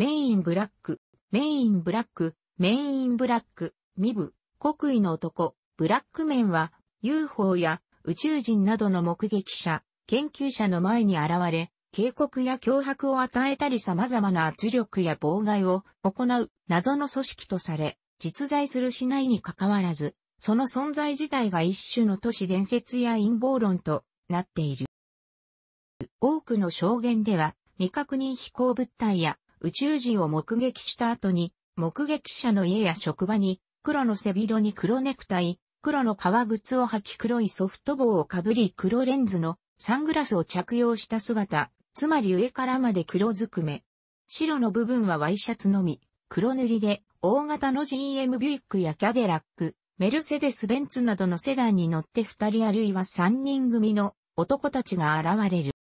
メインブラック、メインブラック、メインブラック、ミブ、国威の男、ブラックメンは UFO や宇宙人などの目撃者、研究者の前に現れ、警告や脅迫を与えたり様々な圧力や妨害を行う謎の組織とされ、実在するしないにかかわらず、その存在自体が一種の都市伝説や陰謀論となっている。多くの証言では、未確認飛行物体や宇宙人を目撃した後に、目撃者の家や職場に、黒の背広に黒ネクタイ、黒の革靴を履き黒いソフト帽をかぶり黒レンズのサングラスを着用した姿、つまり上からまで黒ずくめ。白の部分はワイシャツのみ、黒塗りで、大型の GM ビュイックやキャデラック、メルセデス・ベンツなどのセダンに乗って二人あるいは三人組の男たちが現れる。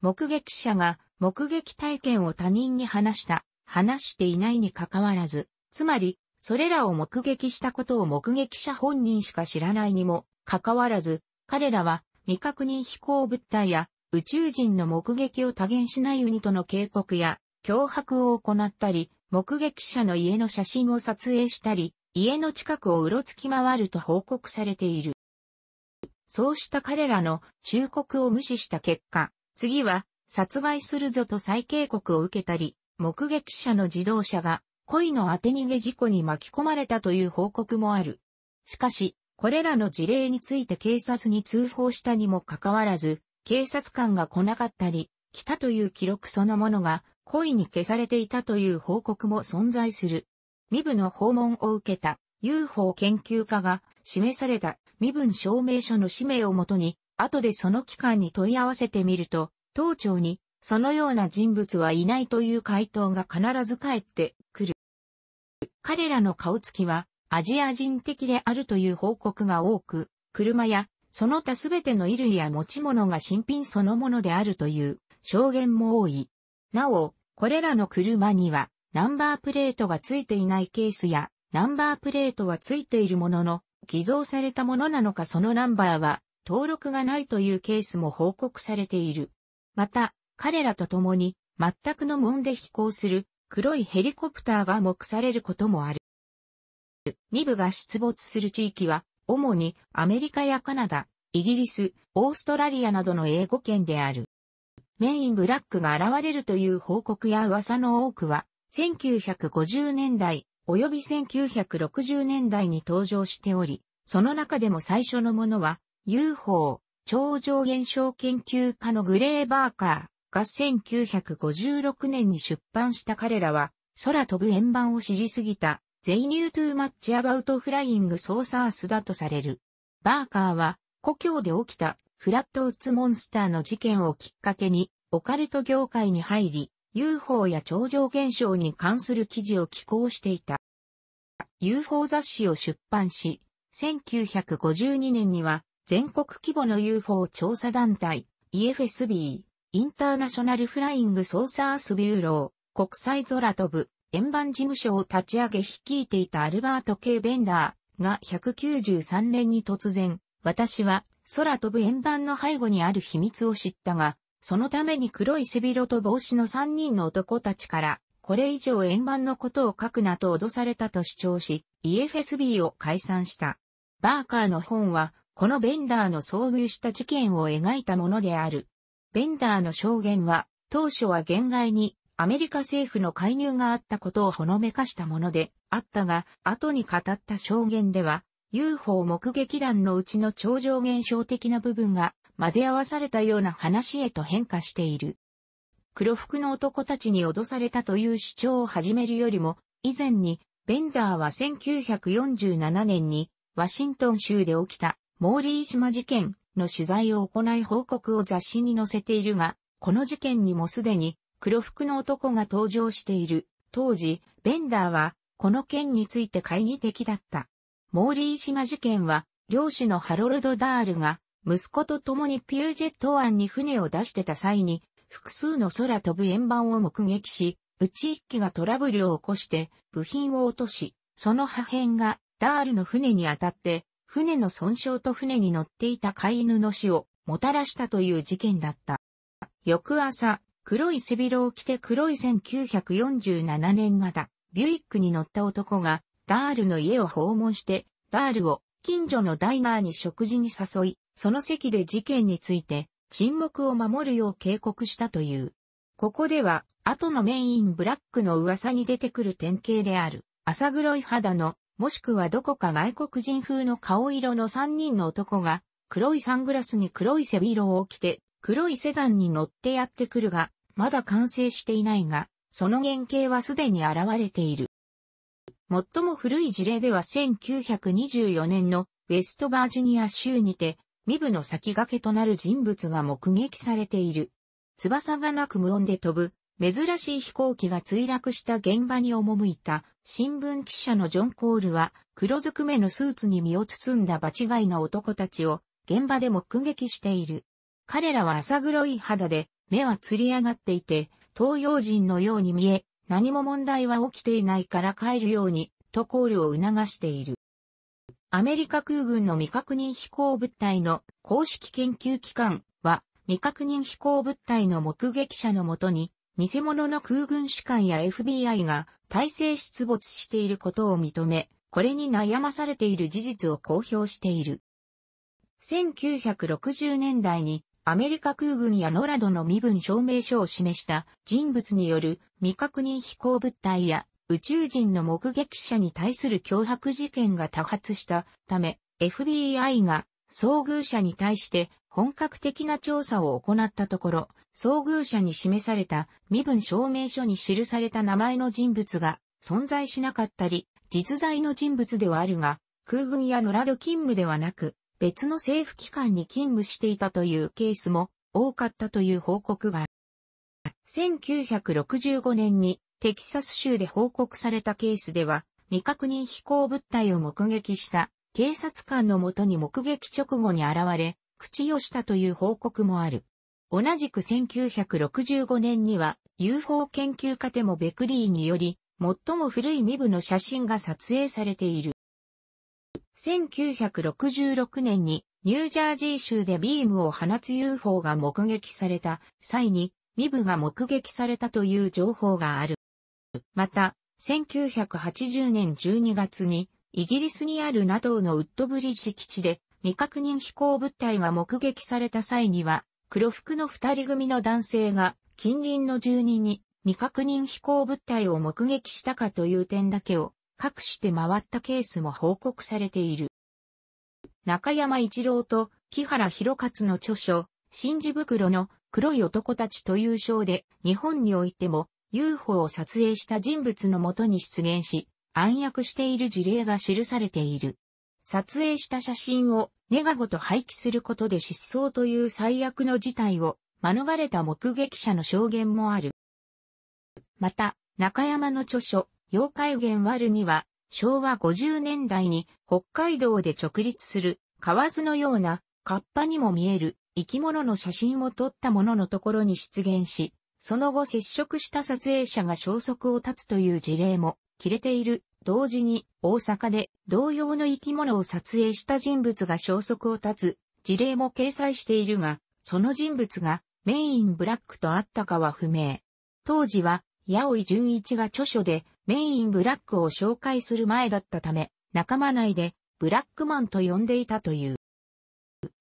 目撃者が目撃体験を他人に話した、話していないに関わらず、つまり、それらを目撃したことを目撃者本人しか知らないにも、関わらず、彼らは未確認飛行物体や宇宙人の目撃を多言しないうニとの警告や脅迫を行ったり、目撃者の家の写真を撮影したり、家の近くをうろつき回ると報告されている。そうした彼らの忠告を無視した結果、次は殺害するぞと再警告を受けたり、目撃者の自動車が恋の当て逃げ事故に巻き込まれたという報告もある。しかし、これらの事例について警察に通報したにもかかわらず、警察官が来なかったり、来たという記録そのものが恋に消されていたという報告も存在する。身分の訪問を受けた UFO 研究家が示された身分証明書の氏名をもとに、後でその機関に問い合わせてみると、当庁に、そのような人物はいないという回答が必ず返ってくる。彼らの顔つきは、アジア人的であるという報告が多く、車や、その他すべての衣類や持ち物が新品そのものであるという証言も多い。なお、これらの車には、ナンバープレートが付いていないケースや、ナンバープレートは付いているものの、偽造されたものなのかそのナンバーは登録がないというケースも報告されている。また、彼らと共に、全くの門で飛行する、黒いヘリコプターが目されることもある。二部が出没する地域は、主にアメリカやカナダ、イギリス、オーストラリアなどの英語圏である。メインブラックが現れるという報告や噂の多くは、1950年代、及び1960年代に登場しており、その中でも最初のものは、UFO、超常現象研究家のグレーバーカーが1956年に出版した彼らは、空飛ぶ円盤を知りすぎた、They knew too much about flying saucers だとされる。バーカーは、故郷で起きたフラットウッズモンスターの事件をきっかけに、オカルト業界に入り、UFO や超常現象に関する記事を寄稿していた。UFO 雑誌を出版し、1952年には全国規模の UFO 調査団体 EFSB インターナショナルフライングソーサースビューロー国際空飛ぶ円盤事務所を立ち上げ率いていたアルバート・ケイ・ベンダーが193年に突然私は空飛ぶ円盤の背後にある秘密を知ったが、そのために黒い背広と帽子の3人の男たちから、これ以上円盤のことを書くなと脅されたと主張し、EFSB を解散した。バーカーの本は、このベンダーの遭遇した事件を描いたものである。ベンダーの証言は、当初は言外にアメリカ政府の介入があったことをほのめかしたものであったが、後に語った証言では、UFO 目撃団のうちの超常現象的な部分が混ぜ合わされたような話へと変化している。黒服の男たちに脅されたという主張を始めるよりも、以前に、ベンダーは1947年に、ワシントン州で起きたモーリー島事件の取材を行い報告を雑誌に載せているが、この事件にもすでに黒服の男が登場している。当時、ベンダーはこの件について懐疑的だった。モーリー島事件は、漁師のハロルド・ダールが、息子と共にピュージェット湾に船を出してた際に、複数の空飛ぶ円盤を目撃し、うち一機がトラブルを起こして、部品を落とし、その破片がダールの船に当たって、船の損傷と船に乗っていた飼い犬の死をもたらしたという事件だった。翌朝、黒い背広を着て黒い1947年型、ビュイックに乗った男が、ダールの家を訪問して、ダールを近所のダイナーに食事に誘い、その席で事件について、沈黙を守るよう警告したという。ここでは、後のメインブラックの噂に出てくる典型である、朝黒い肌のもしくはどこか外国人風の顔色の3人の男が、黒いサングラスに黒い背広を着て、黒いセダンに乗ってやってくるが、まだ完成していないが、その原型はすでに現れている。最も古い事例では1924年のウェストバージニア州にて、身部の先駆けとなる人物が目撃されている。翼がなく無音で飛ぶ珍しい飛行機が墜落した現場に赴いた新聞記者のジョン・コールは黒ずくめのスーツに身を包んだ場違いな男たちを現場で目撃している。彼らは浅黒い肌で目はつり上がっていて東洋人のように見え何も問題は起きていないから帰るようにとコールを促している。アメリカ空軍の未確認飛行物体の公式研究機関は未確認飛行物体の目撃者のもとに偽物の空軍士官や FBI が体制出没していることを認め、これに悩まされている事実を公表している。1960年代にアメリカ空軍やノラドの身分証明書を示した人物による未確認飛行物体や宇宙人の目撃者に対する脅迫事件が多発したため FBI が遭遇者に対して本格的な調査を行ったところ、遭遇者に示された身分証明書に記された名前の人物が存在しなかったり、実在の人物ではあるが、空軍や野良で勤務ではなく、別の政府機関に勤務していたというケースも多かったという報告がある。1965年にテキサス州で報告されたケースでは、未確認飛行物体を目撃した警察官のもとに目撃直後に現れ、口をしたという報告もある。同じく1965年には UFO 研究家でもベクリーにより、最も古いミブの写真が撮影されている。1966年にニュージャージー州でビームを放つ UFO が目撃された際に、ミブが目撃されたという情報がある。また、1980年12月に、イギリスにある NATO のウッドブリッジ基地で未確認飛行物体が目撃された際には、黒服の二人組の男性が近隣の住人に未確認飛行物体を目撃したかという点だけを隠して回ったケースも報告されている。中山一郎と木原博勝の著書、新字袋の黒い男たちという章で日本においても UFO を撮影した人物のもとに出現し暗躍している事例が記されている。撮影した写真をネガごと廃棄することで失踪という最悪の事態を免れた目撃者の証言もある。また、中山の著書、妖怪源割るには、昭和50年代に北海道で直立する、河津のような、河童にも見える生き物の写真を撮ったもののところに出現し、その後接触した撮影者が消息を絶つという事例も、切れている同時に大阪で同様の生き物を撮影した人物が消息を絶つ事例も掲載しているが、その人物がメインブラックとあったかは不明。当時は、八尾純一が著書でメインブラックを紹介する前だったため、仲間内でブラックマンと呼んでいたという。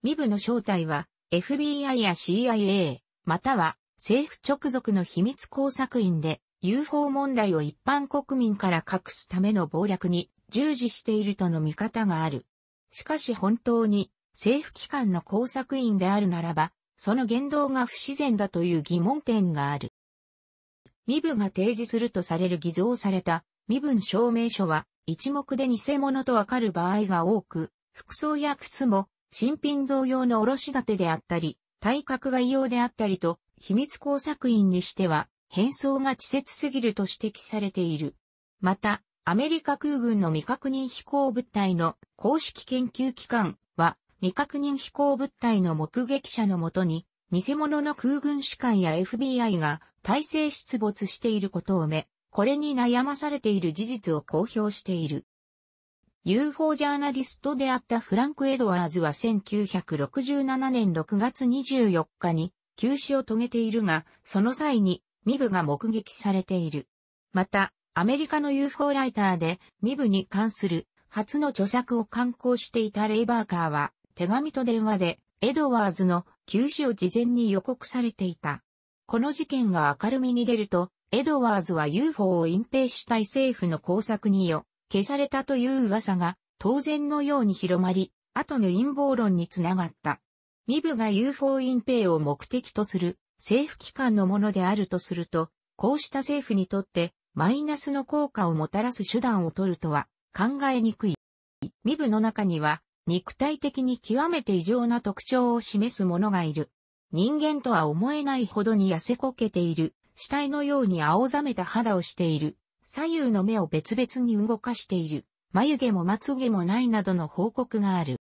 身ブの正体は FBI や CIA、または政府直属の秘密工作員で、UFO 問題を一般国民から隠すための謀略に従事しているとの見方がある。しかし本当に政府機関の工作員であるならば、その言動が不自然だという疑問点がある。身分が提示するとされる偽造された身分証明書は一目で偽物とわかる場合が多く、服装や靴も新品同様の卸立てであったり、体格が異様であったりと、秘密工作員にしては変装が稚拙すぎると指摘されている。また、アメリカ空軍の未確認飛行物体の公式研究機関は、未確認飛行物体の目撃者のもとに、偽物の空軍士官や FBI が体制出没していることをめ、これに悩まされている事実を公表している。UFO ジャーナリストであったフランク・エドワーズは1967年6月24日に休止を遂げているが、その際にミブが目撃されている。また、アメリカの UFO ライターで、ミブに関する初の著作を刊行していたレイバーカーは、手紙と電話で、エドワーズの休止を事前に予告されていた。この事件が明るみに出ると、エドワーズは UFO を隠蔽したい政府の工作によ、消されたという噂が、当然のように広まり、後の陰謀論につながった。ミブが UFO 隠蔽を目的とする政府機関のものであるとすると、こうした政府にとってマイナスの効果をもたらす手段を取るとは考えにくい。身分の中には肉体的に極めて異常な特徴を示すものがいる。人間とは思えないほどに痩せこけている。死体のように青ざめた肌をしている。左右の目を別々に動かしている。眉毛もまつ毛もないなどの報告がある。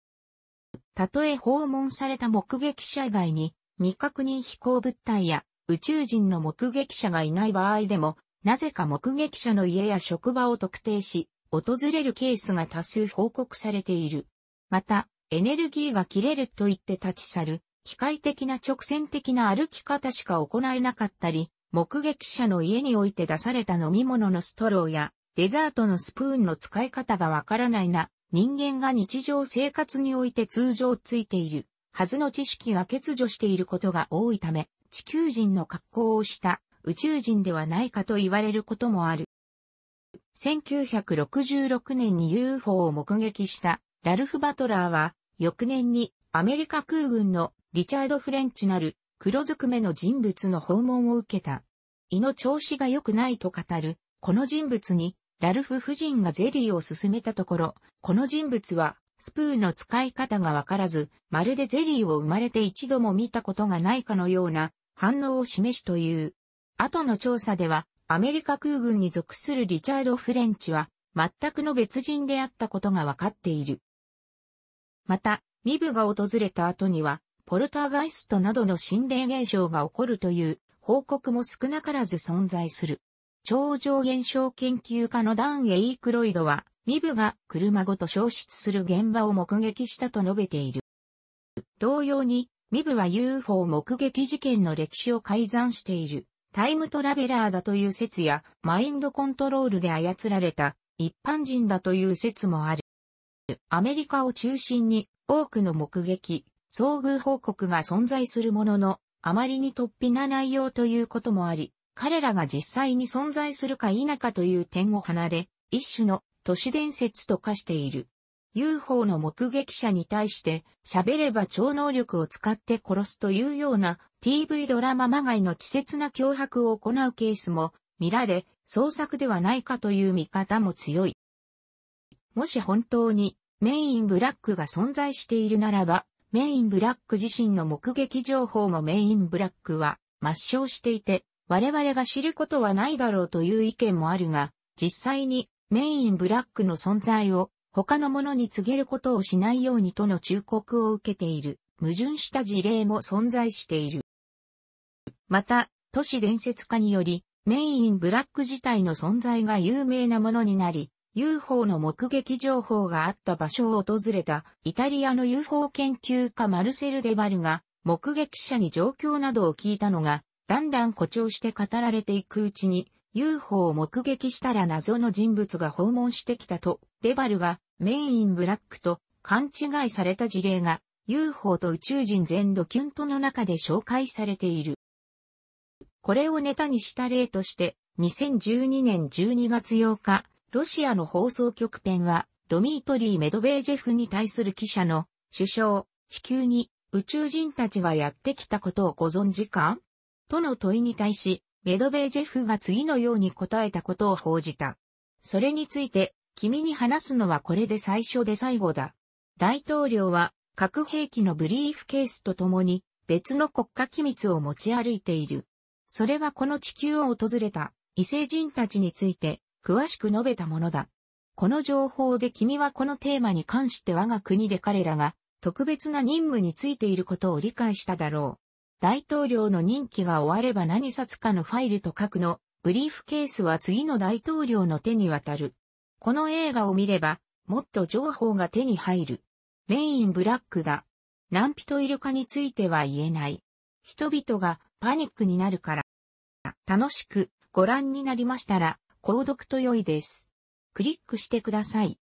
たとえ訪問された目撃者以外に、未確認飛行物体や宇宙人の目撃者がいない場合でも、なぜか目撃者の家や職場を特定し、訪れるケースが多数報告されている。また、エネルギーが切れると言って立ち去る、機械的な直線的な歩き方しか行えなかったり、目撃者の家において出された飲み物のストローや、デザートのスプーンの使い方がわからないな、人間が日常生活において通常ついている。はずの知識が欠如していることが多いため、地球人の格好をした宇宙人ではないかと言われることもある。1966年に UFO を目撃したラルフ・バトラーは、翌年にアメリカ空軍のリチャード・フレンチなる黒ずくめの人物の訪問を受けた。胃の調子が良くないと語る、この人物にラルフ夫人がゼリーを勧めたところ、この人物はスプーンの使い方がわからず、まるでゼリーを生まれて一度も見たことがないかのような反応を示しという。後の調査では、アメリカ空軍に属するリチャード・フレンチは、全くの別人であったことがわかっている。また、ミブが訪れた後には、ポルターガイストなどの心霊現象が起こるという報告も少なからず存在する。超常現象研究家のダン・エイクロイドは、ミ部が車ごと消失する現場を目撃したと述べている。同様に、身ブは UFO 目撃事件の歴史を改ざんしている、タイムトラベラーだという説や、マインドコントロールで操られた、一般人だという説もある。アメリカを中心に多くの目撃、遭遇報告が存在するものの、あまりに突飛な内容ということもあり、彼らが実際に存在するか否かという点を離れ、一種の都市伝説と化している。UFO の目撃者に対して喋れば超能力を使って殺すというような TV ドラマまがいの稚拙な脅迫を行うケースも見られ、創作ではないかという見方も強い。もし本当にメインブラックが存在しているならば、メインブラック自身の目撃情報もメインブラックは抹消していて、我々が知ることはないだろうという意見もあるが、実際にメインブラックの存在を他のものに告げることをしないようにとの忠告を受けている矛盾した事例も存在している。また、都市伝説家により、メインブラック自体の存在が有名なものになり、UFO の目撃情報があった場所を訪れたイタリアの UFO 研究家マルセル・デバルが目撃者に状況などを聞いたのがだんだん誇張して語られていくうちに UFO を目撃したら謎の人物が訪問してきたと、デバルがメインブラックと勘違いされた事例が UFO と宇宙人全土キュントの中で紹介されている。これをネタにした例として、2012年12月8日、ロシアの放送局ペンは、ドミートリー・メドベージェフに対する記者の、首相、地球に宇宙人たちがやってきたことをご存知かとの問いに対し、メドベージェフが次のように答えたことを報じた。それについて、君に話すのはこれで最初で最後だ。大統領は、核兵器のブリーフケースとともに、別の国家機密を持ち歩いている。それはこの地球を訪れた異星人たちについて、詳しく述べたものだ。この情報で君はこのテーマに関して我が国で彼らが特別な任務についていることを理解しただろう。大統領の任期が終われば何冊かのファイルと書くのブリーフケースは次の大統領の手に渡る。この映画を見れば、もっと情報が手に入る。メインブラックだ。何人いるかについては言えない。人々がパニックになるから。楽しくご覧になりましたら、購読と良いです。クリックしてください。